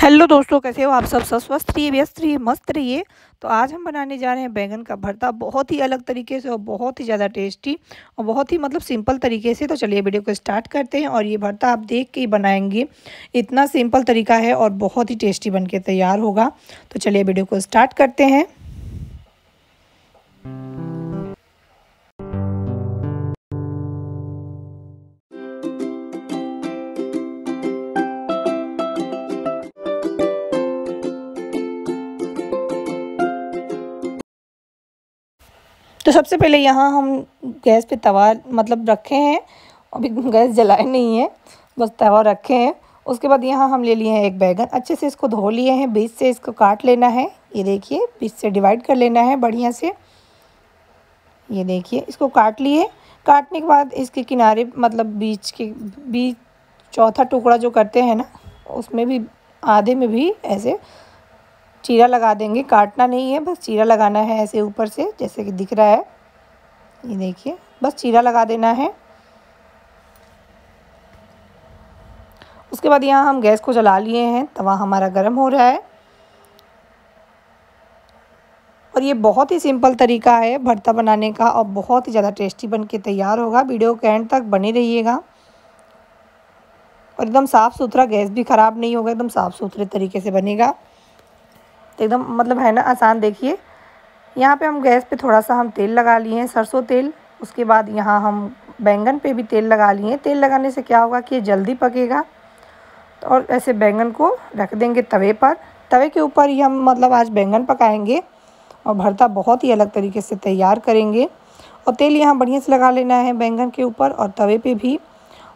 hello दोस्तों कैसे हो आप सब स्वस्थ रहिए व्यस्त रहिए मस्त रहिए तो आज हम बनाने जा रहे हैं बैंगन का भरता बहुत ही अलग तरीके से और बहुत ही ज़्यादा टेस्टी और बहुत ही मतलब सिंपल तरीके से तो चलिए वीडियो को स्टार्ट करते हैं और ये भरता आप देख के ही बनाएंगे इतना सिंपल तरीका है और बहुत ही टेस्टी बन तैयार होगा तो चलिए वीडियो को स्टार्ट करते हैं तो सबसे पहले यहाँ हम गैस पे तवा मतलब रखे हैं अभी गैस जलाए नहीं है बस तवा रखे हैं उसके बाद यहाँ हम ले लिए हैं एक बैगन अच्छे से इसको धो लिए हैं बीच से इसको काट लेना है ये देखिए बीच से डिवाइड कर लेना है बढ़िया से ये देखिए इसको काट लिए काटने के बाद इसके किनारे मतलब बीच के बीच चौथा टुकड़ा जो करते हैं ना उसमें भी आधे में भी ऐसे चीरा लगा देंगे काटना नहीं है बस चीरा लगाना है ऐसे ऊपर से जैसे कि दिख रहा है ये देखिए बस चीरा लगा देना है उसके बाद यहाँ हम गैस को जला लिए हैं तवा हमारा गर्म हो रहा है और ये बहुत ही सिंपल तरीका है भरता बनाने का और बहुत ही ज़्यादा टेस्टी बन के तैयार होगा वीडियो के एंड तक बने रहिएगा और एकदम साफ़ सुथरा गैस भी ख़राब नहीं होगा एकदम साफ़ सुथरे तरीके से बनेगा तो एकदम मतलब है ना आसान देखिए यहाँ पे हम गैस पे थोड़ा सा हम तेल लगा लिए हैं सरसों तेल उसके बाद यहाँ हम बैंगन पे भी तेल लगा लिए हैं तेल लगाने से क्या होगा कि ये जल्दी पकेगा तो और ऐसे बैंगन को रख देंगे तवे पर तवे के ऊपर ही हम मतलब आज बैंगन पकाएंगे और भरता बहुत ही अलग तरीके से तैयार करेंगे और तेल यहाँ बढ़िया से लगा लेना है बैंगन के ऊपर और तवे पर भी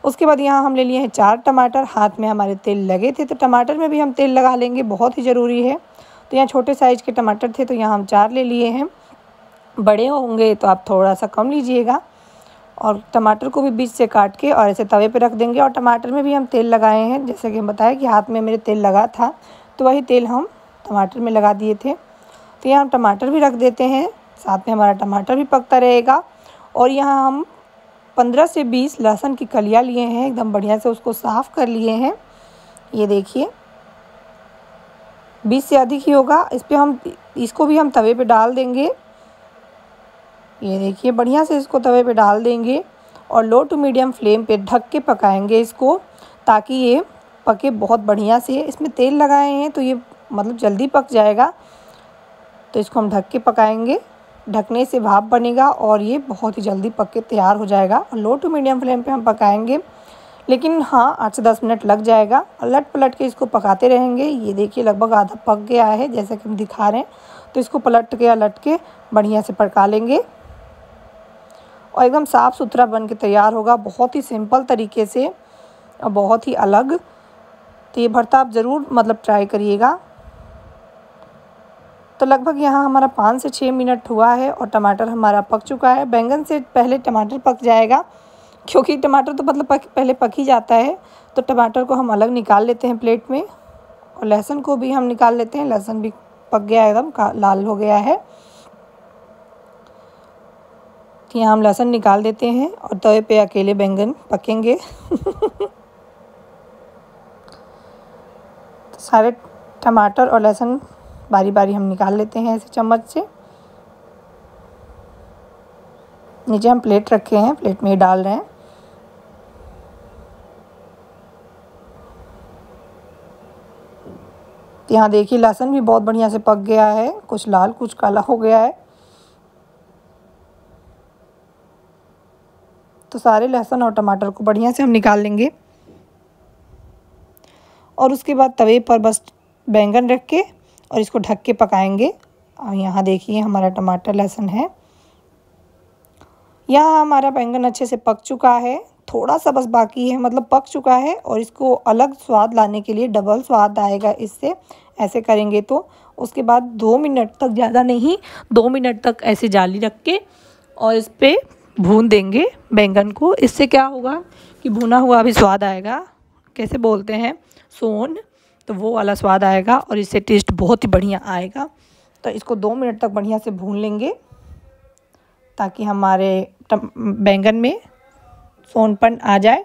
उसके बाद यहाँ हम ले लिए हैं चार टमाटर हाथ में हमारे तेल लगे थे तो टमाटर में भी हम तेल लगा लेंगे बहुत ही ज़रूरी है तो यहाँ छोटे साइज़ के टमाटर थे तो यहाँ हम चार ले लिए हैं बड़े होंगे तो आप थोड़ा सा कम लीजिएगा और टमाटर को भी बीच से काट के और ऐसे तवे पे रख देंगे और टमाटर में भी हम तेल लगाए हैं जैसे कि हम बताया कि हाथ में मेरे तेल लगा था तो वही तेल हम टमाटर में लगा दिए थे तो यहाँ हम टमाटर भी रख देते हैं साथ में हमारा टमाटर भी पकता रहेगा और यहाँ हम पंद्रह से बीस लहसुन की कलियाँ लिए हैं एकदम बढ़िया से उसको साफ़ कर लिए हैं ये देखिए बीस से अधिक ही होगा इस पर हम इसको भी हम तवे पे डाल देंगे ये देखिए बढ़िया से इसको तवे पे डाल देंगे और लो टू मीडियम फ्लेम पे ढक के पकाएंगे इसको ताकि ये पके बहुत बढ़िया से इसमें तेल लगाए हैं तो ये मतलब जल्दी पक जाएगा तो इसको हम ढक के पकाएंगे ढकने से भाप बनेगा और ये बहुत ही जल्दी पक के तैयार हो जाएगा और लो टू मीडियम फ्लेम पे हम पकाएंगे लेकिन हाँ आठ से दस मिनट लग जाएगा पलट पलट के इसको पकाते रहेंगे ये देखिए लगभग आधा पक गया है जैसा कि हम दिखा रहे हैं तो इसको पलट के अलट के बढ़िया से पका लेंगे और एकदम साफ़ सुथरा बन के तैयार होगा बहुत ही सिंपल तरीके से और बहुत ही अलग तो ये भरता आप ज़रूर मतलब ट्राई करिएगा तो लगभग यहाँ हमारा पाँच से छः मिनट हुआ है और टमाटर हमारा पक चुका है बैंगन से पहले टमाटर पक जाएगा क्योंकि टमाटर तो मतलब पक, पहले पक ही जाता है तो टमाटर को हम अलग निकाल लेते हैं प्लेट में और लहसुन को भी हम निकाल लेते हैं लहसुन भी पक गया एकदम लाल हो गया है तो यहाँ हम लहसुन निकाल देते हैं और तवे पे अकेले बैंगन पकेंगे तो सारे टमाटर और लहसुन बारी बारी हम निकाल लेते हैं ऐसे चम्मच से नीचे हम प्लेट रखे हैं प्लेट में ही डाल रहे हैं यहाँ देखिए लहसुन भी बहुत बढ़िया से पक गया है कुछ लाल कुछ काला हो गया है तो सारे लहसुन और टमाटर को बढ़िया से हम निकाल लेंगे और उसके बाद तवे पर बस बैंगन रख के और इसको ढक के पकाएंगे और यहाँ देखिए हमारा टमाटर लहसुन है यहाँ हमारा बैंगन अच्छे से पक चुका है थोड़ा सा बस बाकी है मतलब पक चुका है और इसको अलग स्वाद लाने के लिए डबल स्वाद आएगा इससे ऐसे करेंगे तो उसके बाद दो मिनट तक ज़्यादा नहीं दो मिनट तक ऐसे जाली रख के और इस पर भून देंगे बैंगन को इससे क्या होगा कि भुना हुआ भी स्वाद आएगा कैसे बोलते हैं सोन तो वो वाला स्वाद आएगा और इससे टेस्ट बहुत ही बढ़िया आएगा तो इसको दो मिनट तक बढ़िया से भून लेंगे ताकि हमारे बैंगन में सोनपन आ जाए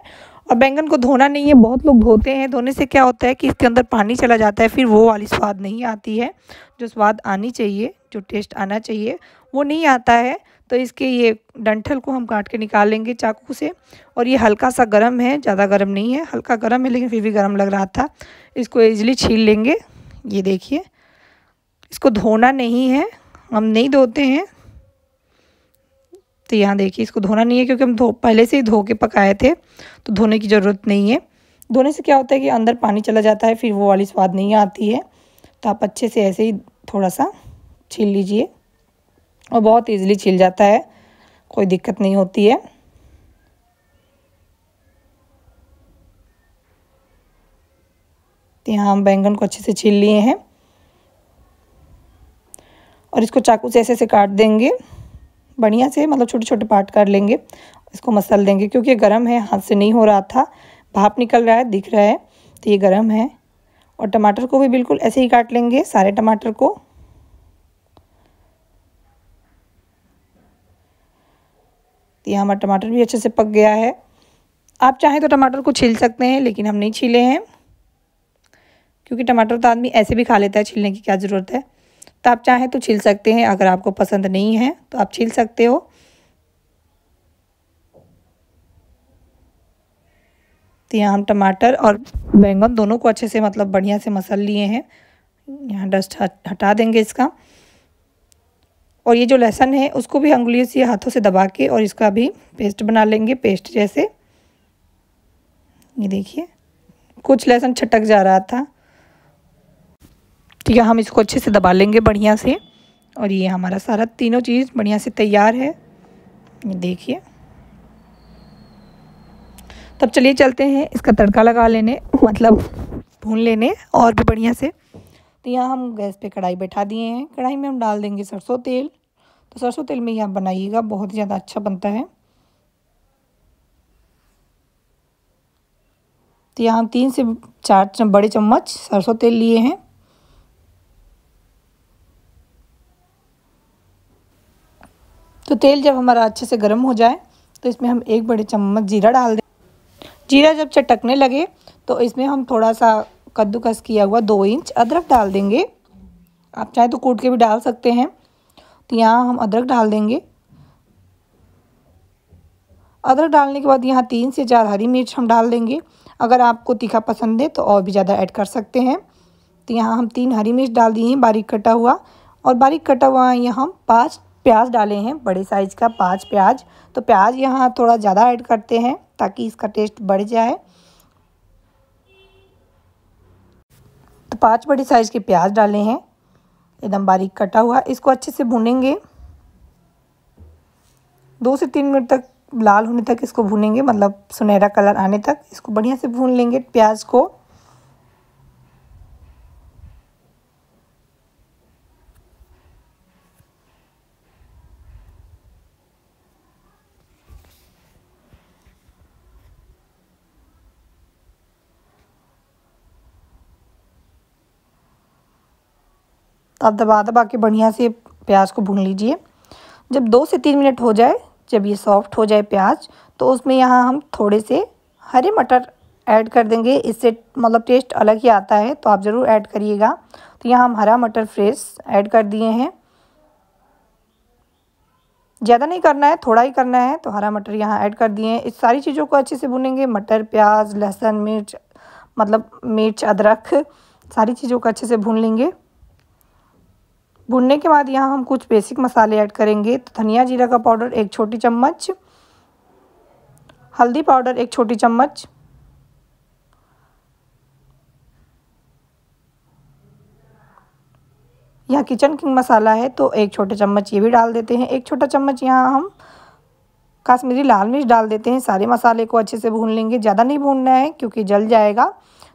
और बैंगन को धोना नहीं है बहुत लोग धोते हैं धोने से क्या होता है कि इसके अंदर पानी चला जाता है फिर वो वाली स्वाद नहीं आती है जो स्वाद आनी चाहिए जो टेस्ट आना चाहिए वो नहीं आता है तो इसके ये डंठल को हम काट के निकाल लेंगे चाकू से और ये हल्का सा गर्म है ज़्यादा गर्म नहीं है हल्का गर्म है लेकिन फिर भी गर्म लग रहा था इसको ईजिली छील लेंगे ये देखिए इसको धोना नहीं है हम नहीं धोते हैं तो यहाँ देखिए इसको धोना नहीं है क्योंकि हम धो पहले से ही धो के पकाए थे तो धोने की ज़रूरत नहीं है धोने से क्या होता है कि अंदर पानी चला जाता है फिर वो वाली स्वाद नहीं आती है तो आप अच्छे से ऐसे ही थोड़ा सा छील लीजिए और बहुत ईजिली छिल जाता है कोई दिक्कत नहीं होती है तो यहाँ हम बैंगन को अच्छे से छील लिए हैं और इसको चाकू से ऐसे ऐसे काट देंगे बढ़िया से मतलब छोटे छोटे पार्ट कर लेंगे इसको मसल देंगे क्योंकि ये गर्म है हाथ से नहीं हो रहा था भाप निकल रहा है दिख रहा है तो ये गर्म है और टमाटर को भी बिल्कुल ऐसे ही काट लेंगे सारे टमाटर को तो यहाँ हमारा टमाटर भी अच्छे से पक गया है आप चाहें तो टमाटर को छील सकते हैं लेकिन हम नहीं छीले हैं क्योंकि टमाटर तो आदमी ऐसे भी खा लेता है छीलने की क्या ज़रूरत है तो आप चाहें तो छील सकते हैं अगर आपको पसंद नहीं है तो आप छील सकते हो तो यहाँ हम टमाटर और बैंगन दोनों को अच्छे से मतलब बढ़िया से मसल लिए हैं यहाँ डस्ट हटा देंगे इसका और ये जो लहसुन है उसको भी अंगुलियों से हाथों से दबा के और इसका भी पेस्ट बना लेंगे पेस्ट जैसे ये देखिए कुछ लहसुन छटक जा रहा था ठीक तो है हम इसको अच्छे से दबा लेंगे बढ़िया से और ये हमारा सारा तीनों चीज़ बढ़िया से तैयार है ये देखिए तब तो चलिए चलते हैं इसका तड़का लगा लेने मतलब भून लेने और भी बढ़िया से तो यहाँ हम गैस पे कढ़ाई बैठा दिए हैं कढ़ाई में हम डाल देंगे सरसों तेल तो सरसों तेल में ही आप बनाइएगा बहुत ही ज़्यादा अच्छा बनता है तो यहाँ हम तीन से चार बड़े चम्मच सरसों तेल लिए हैं तो तेल जब हमारा अच्छे से गर्म हो जाए तो इसमें हम एक बड़े चम्मच जीरा डाल दें जीरा जब चटकने लगे तो इसमें हम थोड़ा सा कद्दूकस किया हुआ दो इंच अदरक डाल देंगे आप चाहे तो कूट के भी डाल सकते हैं तो यहाँ हम अदरक डाल देंगे अदरक डालने के बाद यहाँ तीन से चार हरी मिर्च हम डाल देंगे अगर आपको तीखा पसंद है तो और भी ज़्यादा ऐड कर सकते हैं तो यहाँ हम तीन हरी मिर्च डाल दिए हैं बारीक कटा हुआ और बारीक कटा हुआ यहाँ हम पाँच प्याज डाले हैं बड़े साइज़ का पाँच प्याज तो प्याज यहाँ थोड़ा ज़्यादा ऐड करते हैं ताकि इसका टेस्ट बढ़ जाए तो पाँच बड़े साइज़ के प्याज डाले हैं एकदम बारीक कटा हुआ इसको अच्छे से भूनेंगे दो से तीन मिनट तक लाल होने तक इसको भूनेंगे मतलब सुनहरा कलर आने तक इसको बढ़िया से भून लेंगे प्याज को आप दबा दबा के बढ़िया से प्याज को भून लीजिए जब दो से तीन मिनट हो जाए जब ये सॉफ्ट हो जाए प्याज तो उसमें यहाँ हम थोड़े से हरे मटर ऐड कर देंगे इससे मतलब टेस्ट अलग ही आता है तो आप ज़रूर ऐड करिएगा तो यहाँ हम हरा मटर फ्रेश ऐड कर दिए हैं ज़्यादा नहीं करना है थोड़ा ही करना है तो हरा मटर यहाँ ऐड कर दिए हैं इस सारी चीज़ों को अच्छे से भुनेंगे मटर प्याज लहसुन मिर्च मतलब मिर्च अदरक सारी चीज़ों को अच्छे से भून लेंगे भुनने के बाद यहाँ हम कुछ बेसिक मसाले ऐड करेंगे तो धनिया जीरा का पाउडर एक छोटी चम्मच हल्दी पाउडर एक छोटी चम्मच यहाँ किचन किंग मसाला है तो एक छोटे चम्मच ये भी डाल देते हैं एक छोटा चम्मच यहाँ हम काश्मीरी लाल मिर्च डाल देते हैं सारे मसाले को अच्छे से भून लेंगे ज़्यादा नहीं भूनना है क्योंकि जल जाएगा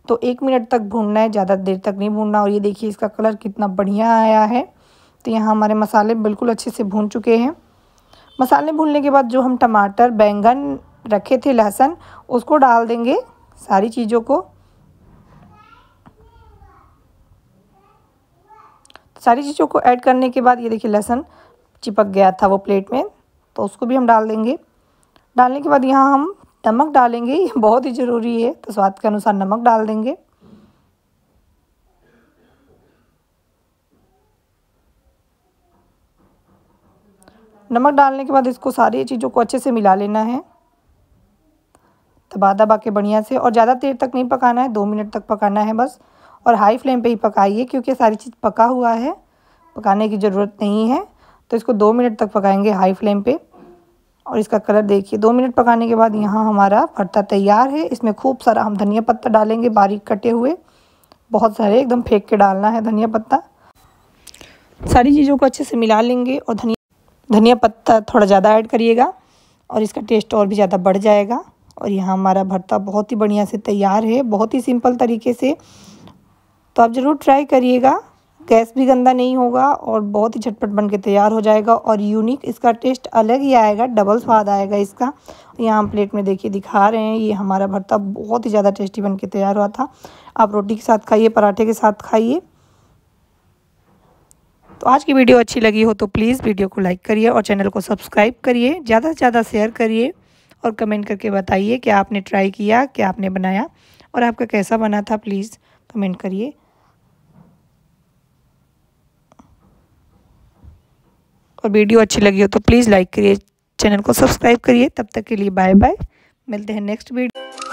तो एक मिनट तक भूनना है ज़्यादा देर तक नहीं भूनना और ये देखिए इसका कलर कितना बढ़िया आया है तो यहाँ हमारे मसाले बिल्कुल अच्छे से भून चुके हैं मसाले भूनने के बाद जो हम टमाटर बैंगन रखे थे लहसुन उसको डाल देंगे सारी चीज़ों को सारी चीज़ों को ऐड करने के बाद ये देखिए लहसुन चिपक गया था वो प्लेट में तो उसको भी हम डाल देंगे डालने के बाद यहाँ हम नमक डालेंगे बहुत ही ज़रूरी है तो स्वाद के अनुसार नमक डाल देंगे नमक डालने के बाद इसको सारी चीज़ों को अच्छे से मिला लेना है तबादा बाके बढ़िया से और ज़्यादा देर तक नहीं पकाना है दो मिनट तक पकाना है बस और हाई फ्लेम पे ही पकाइए क्योंकि सारी चीज़ पका हुआ है पकाने की ज़रूरत नहीं है तो इसको दो मिनट तक पकाएंगे हाई फ्लेम पे और इसका कलर देखिए दो मिनट पकाने के बाद यहाँ हमारा भरता तैयार है इसमें खूब सारा हम धनिया पत्ता डालेंगे बारीक कटे हुए बहुत सारे एकदम फेंक के डालना है धनिया पत्ता सारी चीज़ों को अच्छे से मिला लेंगे और धनिया धनिया पत्ता थोड़ा ज़्यादा ऐड करिएगा और इसका टेस्ट और भी ज़्यादा बढ़ जाएगा और यहाँ हमारा भरता बहुत ही बढ़िया से तैयार है बहुत ही सिंपल तरीके से तो आप ज़रूर ट्राई करिएगा गैस भी गंदा नहीं होगा और बहुत ही झटपट बन के तैयार हो जाएगा और यूनिक इसका टेस्ट अलग ही आएगा डबल स्वाद आएगा इसका यहाँ हम प्लेट में देखिए दिखा रहे हैं ये हमारा भरता बहुत ही ज़्यादा टेस्टी बन के तैयार हुआ था आप रोटी के साथ खाइए पराठे के साथ खाइए तो आज की वीडियो अच्छी लगी हो तो प्लीज़ वीडियो को लाइक करिए और चैनल को सब्सक्राइब करिए ज़्यादा से ज़्यादा शेयर करिए और कमेंट करके बताइए कि आपने ट्राई किया क्या आपने बनाया और आपका कैसा बना था प्लीज़ कमेंट करिए और वीडियो अच्छी लगी हो तो प्लीज़ लाइक करिए चैनल को सब्सक्राइब करिए तब तक के लिए बाय बाय मिलते हैं नेक्स्ट वीडियो